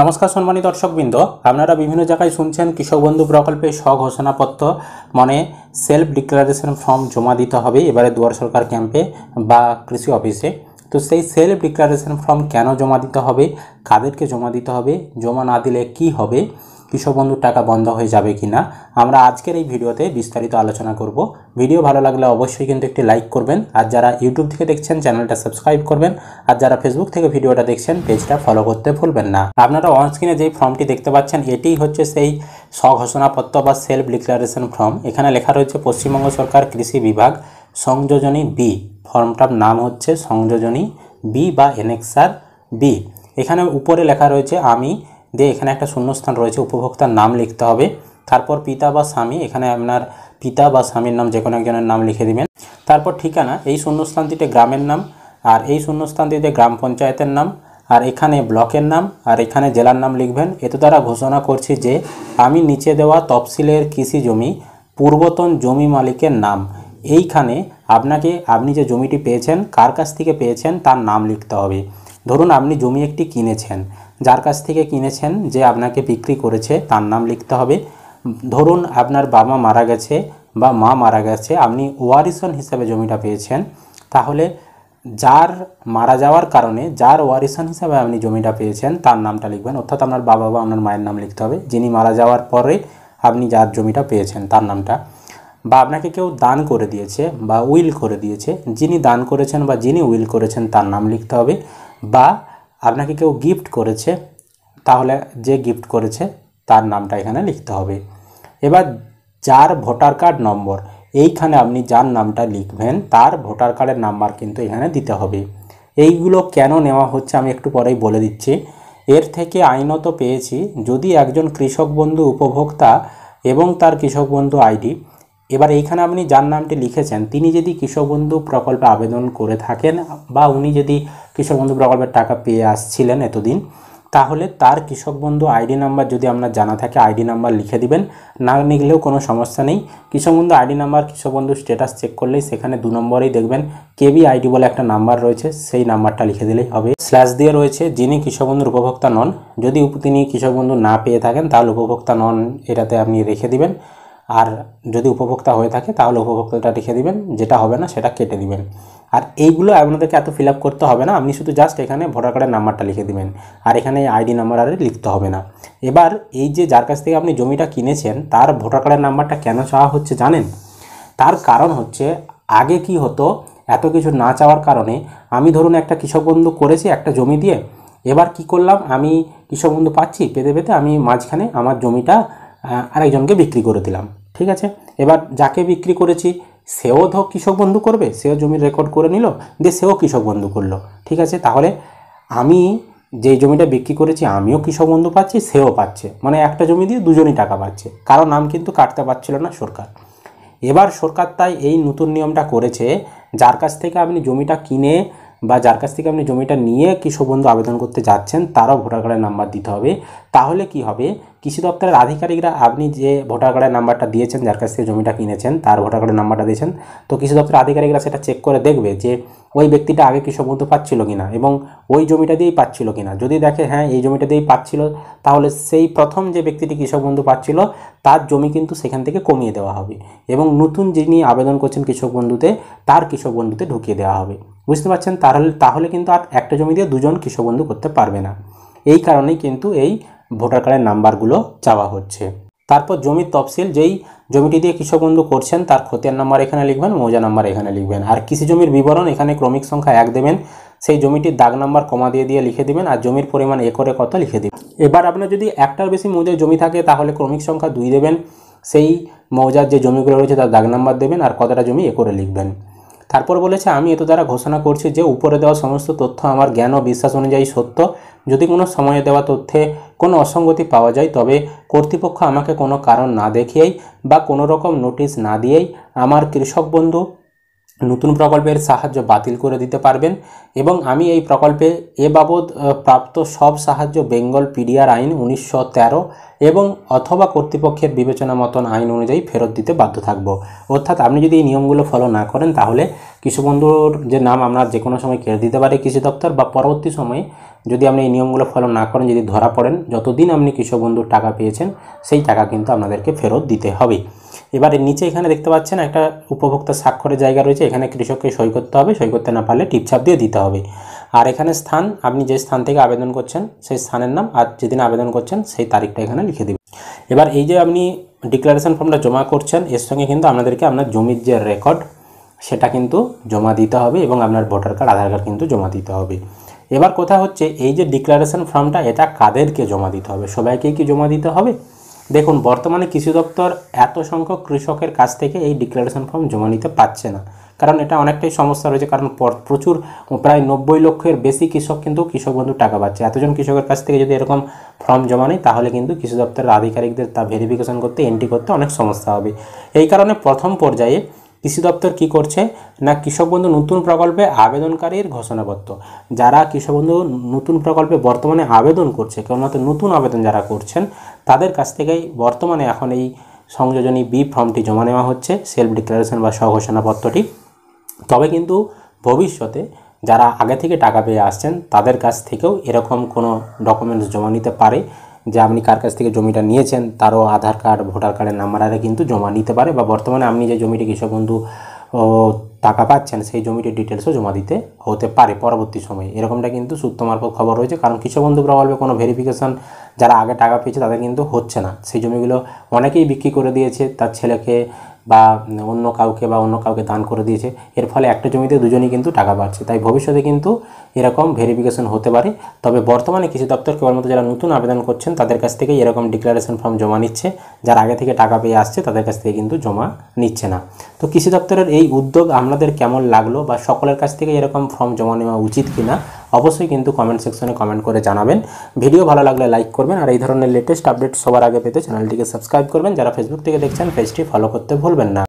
নমস্কার সম্মানিত দর্শকবৃন্দ আপনারা বিভিন্ন জায়গায় শুনছেন কৃষক বন্ধু প্রকল্পে স্বঘোষণাপত্র মানে সেলফ ডিক্লারেশন ফর্ম জমা দিতে হবে এবারে দুয়ার সরকার ক্যাম্পে বা কৃষি অফিসে তো সেই সেলফ ডিক্লারেশন ফর্ম কেন জমা দিতে হবে কাদেরকে জমা দিতে হবে জমা না দিলে কি হবে কৃষক বন্ধুর টাকা বন্ধ হয়ে যাবে কি না আমরা আজকের এই ভিডিওতে বিস্তারিত আলোচনা করব ভিডিও ভালো লাগলে অবশ্যই কিন্তু একটি লাইক করবেন আর যারা ইউটিউব থেকে দেখছেন চ্যানেলটা সাবস্ক্রাইব করবেন আর যারা ফেসবুক থেকে ভিডিওটা দেখছেন পেজটা ফলো করতে ভুলবেন না আপনারা অনস্ক্রিনে যেই ফর্মটি দেখতে পাচ্ছেন এটিই হচ্ছে সেই স্বঘোষণাপত্র বা সেলফ ডিক্লারেশন ফর্ম এখানে লেখা রয়েছে পশ্চিমবঙ্গ সরকার কৃষি বিভাগ সংযোজনী বি ফর্মটার নাম হচ্ছে সংযোজনী বি বা এনএক্সআর বি এখানে উপরে লেখা রয়েছে আমি দিয়ে এখানে একটা শূন্যস্থান রয়েছে উপভোক্তার নাম লিখতে হবে তারপর পিতা বা স্বামী এখানে আপনার পিতা বা স্বামীর নাম যে কোনো একজনের নাম লিখে দিবেন তারপর ঠিকানা এই শূন্যস্থানটিতে গ্রামের নাম আর এই শূন্যস্থানটিতে গ্রাম পঞ্চায়েতের নাম আর এখানে ব্লকের নাম আর এখানে জেলার নাম লিখবেন এত দ্বারা ঘোষণা করছি যে আমি নিচে দেওয়া তফসিলের কৃষি জমি পূর্বতন জমি মালিকের নাম এইখানে আপনাকে আপনি যে জমিটি পেয়েছেন কার কাছ থেকে পেয়েছেন তার নাম লিখতে হবে ধরুন আপনি জমি একটি কিনেছেন যার কাছ থেকে কিনেছেন যে আপনাকে বিক্রি করেছে তার নাম লিখতে হবে ধরুন আপনার বাবা মারা গেছে বা মা মারা গেছে আপনি ওয়ারিসন হিসাবে জমিটা পেয়েছেন তাহলে যার মারা যাওয়ার কারণে যার ওয়ারিসন হিসাবে আপনি জমিটা পেয়েছেন তার নামটা লিখবেন অর্থাৎ আপনার বাবা বা আপনার মায়ের নাম লিখতে হবে যিনি মারা যাওয়ার পরে আপনি যার জমিটা পেয়েছেন তার নামটা বা আপনাকে কেউ দান করে দিয়েছে বা উইল করে দিয়েছে যিনি দান করেছেন বা যিনি উইল করেছেন তার নাম লিখতে হবে বা আপনাকে কেউ গিফট করেছে তাহলে যে গিফট করেছে তার নামটা এখানে লিখতে হবে এবার যার ভোটার কার্ড নম্বর এইখানে আপনি যার নামটা লিখবেন তার ভোটার কার্ডের নাম্বার কিন্তু এখানে দিতে হবে এইগুলো কেন নেওয়া হচ্ছে আমি একটু পরেই বলে দিচ্ছি এর থেকে আইনত পেয়েছি যদি একজন কৃষক বন্ধু উপভোক্তা এবং তার কৃষক বন্ধু আইডি এবার এইখানে আপনি যার নামটি লিখেছেন তিনি যদি কৃষক বন্ধু প্রকল্পে আবেদন করে থাকেন বা উনি যদি কৃষক বন্ধু প্রকল্পের টাকা পেয়ে আসছিলেন এতদিন তাহলে তার কৃষক বন্ধু আইডি নাম্বার যদি আপনার জানা থাকে আইডি নাম্বার লিখে দিবেন না লিখলেও কোনো সমস্যা নেই কৃষক বন্ধু আইডি নাম্বার কৃষক বন্ধু স্ট্যাটাস চেক করলেই সেখানে দু নম্বরেই দেখবেন কেবি আইডি বলে একটা নাম্বার রয়েছে সেই নাম্বারটা লিখে দিলেই হবে স্ল্যাশ দিয়ে রয়েছে যিনি কৃষক বন্ধুর উপভোক্তা নন যদি তিনি কৃষক বন্ধু না পেয়ে থাকেন তাহলে উপভোক্তা নন এটাতে আপনি রেখে দিবেন আর যদি উপভোক্তা হয়ে থাকে তাহলে উপভোক্তাটা লিখে দিবেন যেটা হবে না সেটা কেটে দিবেন আর এইগুলো আপনাদেরকে এত ফিল করতে হবে না আপনি শুধু জাস্ট এখানে ভোটার কার্ডের নাম্বারটা লিখে দিবেন আর এখানে আইডি নাম্বার আর লিখতে হবে না এবার এই যে যার কাছ থেকে আপনি জমিটা কিনেছেন তার ভোটার কার্ডের নাম্বারটা কেন চাওয়া হচ্ছে জানেন তার কারণ হচ্ছে আগে কি হতো এত কিছু না চাওয়ার কারণে আমি ধরুন একটা কৃষক বন্ধু করেছি একটা জমি দিয়ে এবার কি করলাম আমি কৃষক বন্ধু পাচ্ছি পেতে পেতে আমি মাঝখানে আমার জমিটা আরেকজনকে বিক্রি করে দিলাম ঠিক আছে এবার যাকে বিক্রি করেছি সেও ধ কৃষক বন্ধু করবে সেও জমির রেকর্ড করে নিল দিয়ে সেও কৃষক বন্ধু করলো ঠিক আছে তাহলে আমি যে জমিটা বিক্রি করেছি আমিও কৃষক বন্ধু পাচ্ছি সেও পাচ্ছে মানে একটা জমি দিয়ে দুজনই টাকা পাচ্ছে কারো নাম কিন্তু কাটতে পারছিল না সরকার এবার সরকার তাই এই নতুন নিয়মটা করেছে যার কাছ থেকে আপনি জমিটা কিনে বা যার কাছ থেকে আপনি জমিটা নিয়ে কৃষকবন্ধু আবেদন করতে যাচ্ছেন তারাও ভোটার কার্ডের নাম্বার দিতে হবে তাহলে কি হবে কৃষি দপ্তরের আধিকারিকরা আপনি যে ভোটার কার্ডের নাম্বারটা দিয়েছেন যার কাছ থেকে জমিটা কিনেছেন তার ভোটার কার্ডের নাম্বারটা দিয়েছেন তো কৃষি দপ্তরের আধিকারিকরা সেটা চেক করে দেখবে যে ওই ব্যক্তিটা আগে কৃষকবন্ধু পাচ্ছিল কিনা এবং ওই জমিটা দিয়েই পাচ্ছিল কিনা যদি দেখে হ্যাঁ এই জমিটা দিয়েই পাচ্ছিল তাহলে সেই প্রথম যে ব্যক্তিটি কৃষকবন্ধু পাচ্ছিল তার জমি কিন্তু সেখান থেকে কমিয়ে দেওয়া হবে এবং নতুন যিনি আবেদন করছেন কৃষক বন্ধুতে তার কৃষক বন্ধুতে ঢুকিয়ে দেওয়া হবে বুঝতে পারছেন তাহলে তাহলে কিন্তু আর একটা জমি দিয়ে দুজন কৃষক বন্ধু করতে পারবে না এই কারণেই কিন্তু এই ভোটার কার্ডের নাম্বারগুলো চাওয়া হচ্ছে তারপর জমির তফসিল যেই জমিটি দিয়ে কৃষক বন্ধু করছেন তার খতিয়ান নাম্বার এখানে লিখবেন মৌজা নাম্বার এখানে লিখবেন আর কৃষি জমির বিবরণ এখানে ক্রমিক সংখ্যা এক দেবেন সেই জমিটির দাগ নাম্বার কমা দিয়ে দিয়ে লিখে দিবেন আর জমির পরিমাণ একরে কত লিখে দিবেন এবার আপনার যদি একটার বেশি মৌজায় জমি থাকে তাহলে ক্রমিক সংখ্যা দুই দেবেন সেই মৌজার যে জমিগুলো রয়েছে তার দাগ নাম্বার দেবেন আর কতটা জমি একরে লিখবেন তারপর বলেছে আমি এত দ্বারা ঘোষণা করছি যে উপরে দেওয়া সমস্ত তথ্য আমার জ্ঞান ও বিশ্বাস অনুযায়ী সত্য যদি কোনো সময়ে দেওয়া তথ্যে কোনো অসঙ্গতি পাওয়া যায় তবে কর্তৃপক্ষ আমাকে কোনো কারণ না দেখিয়েই বা কোনো রকম নোটিশ না দিয়েই আমার কৃষক বন্ধু নতুন প্রকল্পের সাহায্য বাতিল করে দিতে পারবেন এবং আমি এই প্রকল্পে এ বাবদ প্রাপ্ত সব সাহায্য বেঙ্গল পিডিআর আইন উনিশশো এবং অথবা কর্তৃপক্ষের বিবেচনা মতন আইন অনুযায়ী ফেরত দিতে বাধ্য থাকব অর্থাৎ আপনি যদি এই নিয়মগুলো ফলো না করেন তাহলে বন্ধুর যে নাম আপনার যে কোনো সময় কেড়ে দিতে পারে কৃষি দপ্তর বা পরবর্তী সময়ে যদি আপনি এই নিয়মগুলো ফলো না করেন যদি ধরা পড়েন যতদিন আপনি কৃষক বন্ধুর টাকা পেয়েছেন সেই টাকা কিন্তু আপনাদেরকে ফেরত দিতে হবে এবারে নিচে এখানে দেখতে পাচ্ছেন একটা উপভোক্তা স্বাক্ষরের জায়গা রয়েছে এখানে কৃষককে সই করতে হবে সই করতে না পারলে টিপছাপ দিয়ে দিতে হবে আর এখানে স্থান আপনি যে স্থান থেকে আবেদন করছেন সেই স্থানের নাম আর যেদিন আবেদন করছেন সেই তারিখটা এখানে লিখে দেবেন এবার এই যে আপনি ডিক্লারেশন ফর্মটা জমা করছেন এর সঙ্গে কিন্তু আপনাদেরকে আপনার জমির যে রেকর্ড সেটা কিন্তু জমা দিতে হবে এবং আপনার ভোটার কার্ড আধার কার্ড কিন্তু জমা দিতে হবে এবার কথা হচ্ছে এই যে ডিক্লারেশন ফর্মটা এটা কাদেরকে জমা দিতে হবে সবাইকে কি জমা দিতে হবে দেখুন বর্তমানে কৃষি দপ্তর এত সংখ্যক কৃষকের কাছ থেকে এই ডিক্লারেশন ফর্ম জমা নিতে পারছে না কারণ এটা অনেকটাই সমস্যা রয়েছে কারণ প্রচুর প্রায় নব্বই লক্ষের বেশি কৃষক কিন্তু কৃষক বন্ধু টাকা পাচ্ছে এতজন কৃষকের কাছ থেকে যদি এরকম ফর্ম জমা নেই তাহলে কিন্তু কৃষি দপ্তরের আধিকারিকদের তা ভেরিফিকেশন করতে এন্ট্রি করতে অনেক সমস্যা হবে এই কারণে প্রথম পর্যায়ে কৃষি দপ্তর কি করছে না কৃষক বন্ধু নতুন প্রকল্পে আবেদনকারীর ঘোষণাপত্র যারা কৃষক বন্ধু নতুন প্রকল্পে বর্তমানে আবেদন করছে কেবলমাত্র নতুন আবেদন যারা করছেন তাদের কাছ থেকেই বর্তমানে এখন এই সংযোজনী বি ফর্মটি জমা নেওয়া হচ্ছে সেলফ ডিক্লারেশন বা স্বঘোষণাপত্রটি তবে কিন্তু ভবিষ্যতে যারা আগে থেকে টাকা পেয়ে আসছেন তাদের কাছ থেকেও এরকম কোনো ডকুমেন্টস জমা নিতে পারে যে আপনি কার কাছ থেকে জমিটা নিয়েছেন তারও আধার কার্ড ভোটার কার্ডের নাম্বার আরে কিন্তু জমা নিতে পারে বা বর্তমানে আপনি যে জমিটি কৃষক বন্ধু টাকা পাচ্ছেন সেই জমিটির ডিটেলসও জমা দিতে হতে পারে পরবর্তী সময়ে এরকমটা কিন্তু সূত্র মারফত খবর রয়েছে কারণ কৃষক বন্ধু প্রকল্পে কোনো ভেরিফিকেশান যারা আগে টাকা পেয়েছে তাদের কিন্তু হচ্ছে না সেই জমিগুলো অনেকেই বিক্রি করে দিয়েছে তার ছেলেকে বা অন্য কাউকে বা অন্য কাউকে দান করে দিয়েছে এর ফলে একটা জমিতে দুজনেই কিন্তু টাকা পাচ্ছে তাই ভবিষ্যতে কিন্তু এরকম ভেরিফিকেশন হতে পারে তবে বর্তমানে কৃষি দপ্তর কেবলমাত্র যারা নতুন আবেদন করছেন তাদের কাছ থেকে এরকম ডিক্লারেশন ফর্ম জমা নিচ্ছে যারা আগে থেকে টাকা পেয়ে আসছে তাদের কাছ থেকে কিন্তু জমা নিচ্ছে না তো কৃষি দপ্তরের এই উদ্যোগ আপনাদের কেমন লাগলো বা সকলের কাছ থেকে এরকম ফর্ম জমা নেওয়া উচিত কিনা অবশ্যই কিন্তু কমেন্ট সেকশনে কমেন্ট করে জানাবেন ভিডিও ভালো লাগলে লাইক করবেন আর এই ধরনের লেটেস্ট আপডেট সবার আগে পেতে চ্যানেলটিকে সাবস্ক্রাইব করবেন যারা ফেসবুক থেকে দেখছেন পেজটি ফলো করতে ভুলবেন না